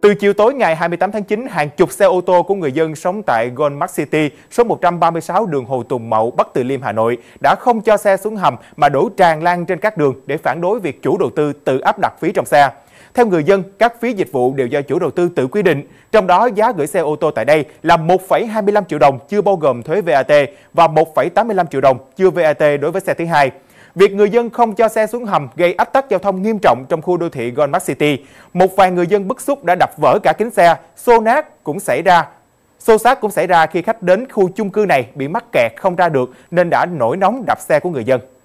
Từ chiều tối ngày 28 tháng 9, hàng chục xe ô tô của người dân sống tại Goldmark City, số 136 đường Hồ Tùng Mậu, Bắc Từ Liêm, Hà Nội đã không cho xe xuống hầm mà đổ tràn lan trên các đường để phản đối việc chủ đầu tư tự áp đặt phí trong xe. Theo người dân, các phí dịch vụ đều do chủ đầu tư tự quy định, trong đó giá gửi xe ô tô tại đây là 1,25 triệu đồng chưa bao gồm thuế VAT và 1,85 triệu đồng chưa VAT đối với xe thứ hai. Việc người dân không cho xe xuống hầm gây ách tắc giao thông nghiêm trọng trong khu đô thị Goldmark City. Một vài người dân bức xúc đã đập vỡ cả kính xe, xô nát cũng xảy ra. Xô xát cũng xảy ra khi khách đến khu chung cư này bị mắc kẹt không ra được nên đã nổi nóng đập xe của người dân.